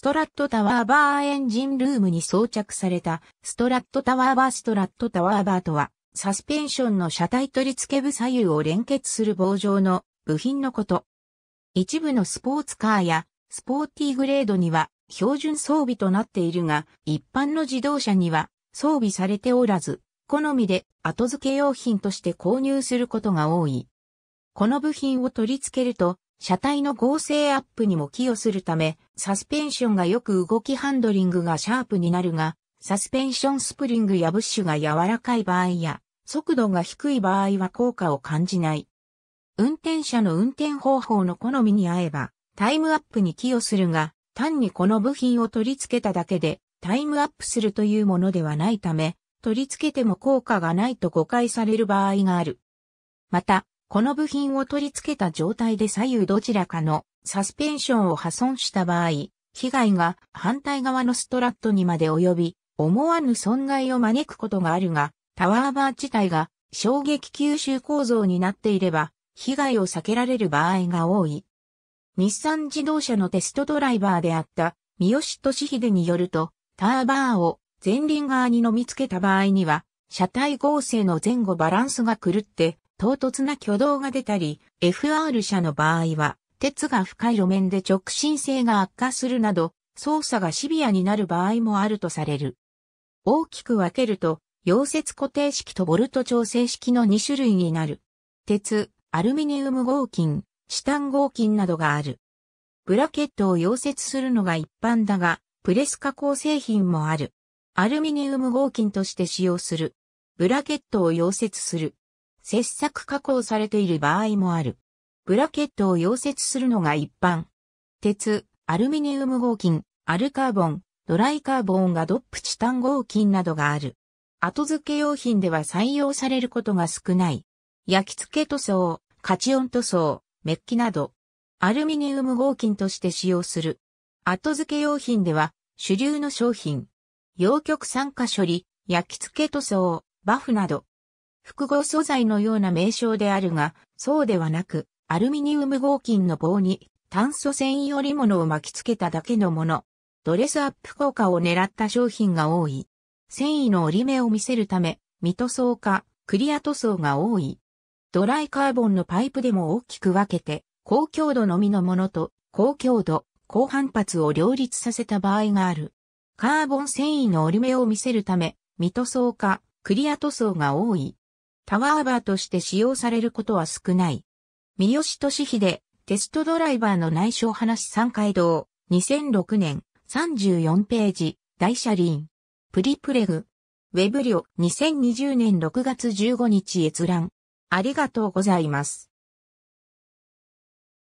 ストラットタワーバーエンジンルームに装着されたストラットタワーバーストラットタワーバーとは、サスペンションの車体取り付け部左右を連結する棒状の部品のこと。一部のスポーツカーやスポーティーグレードには標準装備となっているが、一般の自動車には装備されておらず、好みで後付け用品として購入することが多い。この部品を取り付けると、車体の合成アップにも寄与するため、サスペンションがよく動きハンドリングがシャープになるが、サスペンションスプリングやブッシュが柔らかい場合や、速度が低い場合は効果を感じない。運転者の運転方法の好みに合えば、タイムアップに寄与するが、単にこの部品を取り付けただけで、タイムアップするというものではないため、取り付けても効果がないと誤解される場合がある。また、この部品を取り付けた状態で左右どちらかのサスペンションを破損した場合、被害が反対側のストラットにまで及び、思わぬ損害を招くことがあるが、タワーバー自体が衝撃吸収構造になっていれば、被害を避けられる場合が多い。日産自動車のテストドライバーであった三好俊秀によると、タワーバーを前輪側に飲みつけた場合には、車体合成の前後バランスが狂って唐突な挙動が出たり、FR 車の場合は、鉄が深い路面で直進性が悪化するなど、操作がシビアになる場合もあるとされる。大きく分けると、溶接固定式とボルト調整式の2種類になる。鉄、アルミニウム合金、チタン合金などがある。ブラケットを溶接するのが一般だが、プレス加工製品もある。アルミニウム合金として使用する。ブラケットを溶接する。切削加工されている場合もある。ブラケットを溶接するのが一般。鉄、アルミニウム合金、アルカーボン、ドライカーボンがドップチタン合金などがある。後付け用品では採用されることが少ない。焼き付け塗装、カチオン塗装、メッキなど、アルミニウム合金として使用する。後付け用品では、主流の商品、陽極酸化処理、焼き付け塗装、バフなど、複合素材のような名称であるが、そうではなく、アルミニウム合金の棒に炭素繊維織物を巻き付けただけのもの。ドレスアップ効果を狙った商品が多い。繊維の折り目を見せるため、未塗装か、クリア塗装が多い。ドライカーボンのパイプでも大きく分けて、高強度のみのものと、高強度、高反発を両立させた場合がある。カーボン繊維の折り目を見せるため、未塗装か、クリア塗装が多い。タワーバーとして使用されることは少ない。三好俊秀、テストドライバーの内緒話三階堂、2006年、34ページ、大車輪。プリプレグ。ウェブ料2020年6月15日閲覧。ありがとうございます。